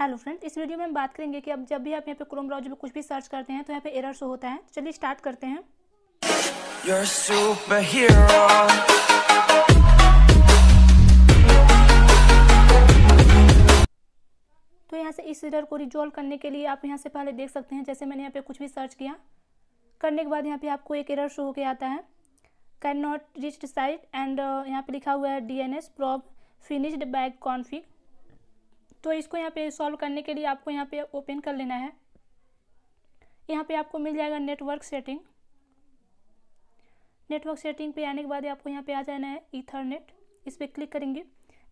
hello friends इस video में हम बात करेंगे कि अब जब भी आप यहाँ पे क्रोम ब्राउज में कुछ भी सर्च करते हैं तो यहाँ पे एरर शो होता है चलिए स्टार्ट करते हैं तो यहाँ से इस एरर को रिजोल्व करने के लिए आप यहाँ से पहले देख सकते हैं जैसे मैंने यहाँ पे कुछ भी सर्च किया करने के बाद यहाँ पे आपको एक एरर शो होकर आता है can not reach site and यहाँ पे लिखा हुआ है D N S probe finished bad config तो इसको यहाँ पे सॉल्व करने के लिए आपको यहाँ पे ओपन कर लेना है यहाँ पे आपको मिल जाएगा नेटवर्क सेटिंग नेटवर्क सेटिंग पे आने के बाद आपको यहाँ पे आ जाना है ईथरनेट इस पर क्लिक करेंगे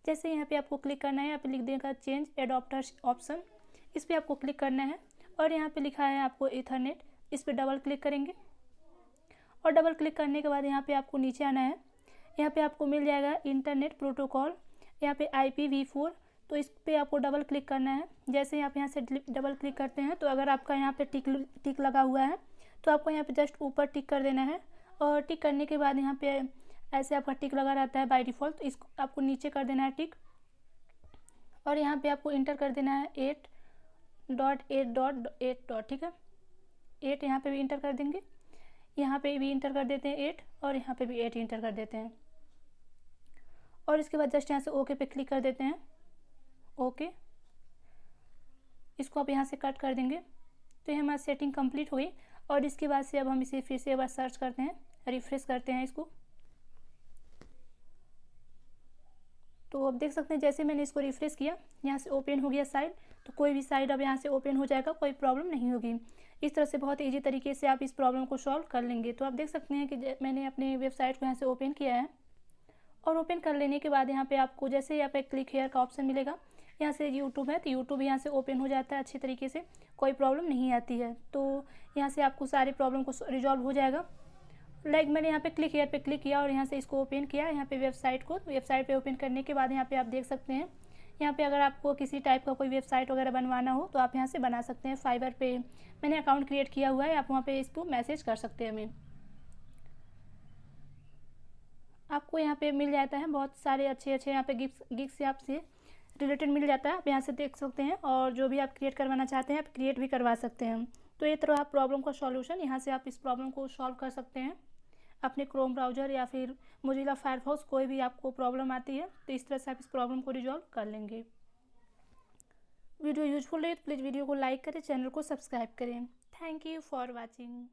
जैसे यहाँ पे आपको क्लिक करना है यहाँ पे लिख देगा चेंज एडोप्टर ऑप्शन इस पर आपको क्लिक करना है और यहाँ पे लिखा है आपको ईथरनेट इस पर डबल क्लिक करेंगे और डबल क्लिक करने के बाद यहाँ पे आपको नीचे आना है यहाँ पे आपको मिल जाएगा इंटरनेट प्रोटोकॉल यहाँ पे आई पी वी फोर तो इस पर आपको डबल क्लिक करना है जैसे आप यहाँ से डबल क्लिक करते हैं तो अगर आपका यहाँ पे टिक टिक लगा हुआ है तो आपको यहाँ पे जस्ट ऊपर टिक कर देना है और टिक करने के बाद यहाँ पे ऐसे आपका टिक लगा रहता है बाय डिफ़ॉल्ट तो इसको आपको नीचे कर देना है टिक और यहाँ पे आपको इंटर कर देना है eight dot eight dot eight dot ठीक है एट यहाँ पर भी इंटर कर देंगे यहाँ पर भी इंटर कर देते हैं एट और यहाँ पर भी एट इंटर कर देते हैं और इसके बाद जस्ट यहाँ से ओके पे क्लिक कर देते हैं ओके इसको आप यहाँ से कट कर देंगे तो ये हमारी सेटिंग कंप्लीट हुई और इसके बाद से अब हम इसे फिर से एक बार सर्च करते हैं रिफ्रेश करते हैं इसको तो अब देख सकते हैं जैसे मैंने इसको रिफ्रेश किया यहाँ से ओपन हो गया साइड तो कोई भी साइड अब यहाँ से ओपन हो जाएगा कोई प्रॉब्लम नहीं होगी इस तरह से बहुत ईजी तरीके से आप इस प्रॉब्लम को सॉल्व कर लेंगे तो आप देख सकते हैं कि मैंने अपने वेबसाइट को यहाँ से ओपन किया है और ओपन कर लेने के बाद यहाँ पे आपको जैसे यहाँ पे क्लिक हेयर का ऑप्शन मिलेगा यहाँ से यूट्यूब है तो यूट्यूब यहाँ से ओपन हो जाता है अच्छी तरीके से कोई प्रॉब्लम नहीं आती है तो यहाँ से आपको सारे प्रॉब्लम को रिजॉल्व हो जाएगा लाइक मैंने यहाँ पे क्लिक हेयर पे क्लिक किया और यहाँ से इसको ओपन किया यहाँ पे वेबसाइट को वेबसाइट तो पे ओपन करने के बाद यहाँ पे आप देख सकते हैं यहाँ पे अगर आपको किसी टाइप का कोई वेबसाइट वगैरह बनवाना हो तो आप यहाँ से बना सकते हैं फाइबर पे मैंने अकाउंट क्रिएट किया हुआ है आप वहाँ पे इसको मैसेज कर सकते हैं हमें आपको यहाँ पर मिल जाता है बहुत सारे अच्छे अच्छे यहाँ पे गिफ्ट गिग्स आपसे रिलेटेड मिल जाता है आप यहाँ से देख सकते हैं और जो भी आप क्रिएट करवाना चाहते हैं आप क्रिएट भी करवा सकते हैं तो ये तरह आप प्रॉब्लम का सॉल्यूशन यहाँ से आप इस प्रॉब्लम को सॉल्व कर सकते हैं अपने क्रोम ब्राउजर या फिर मोजिला फायरफॉक्स कोई भी आपको प्रॉब्लम आती है तो इस तरह से आप इस प्रॉब्लम को रिजॉल्व कर लेंगे वीडियो यूजफुल रहे तो प्लीज़ वीडियो को लाइक करें चैनल को सब्सक्राइब करें थैंक यू फॉर वॉचिंग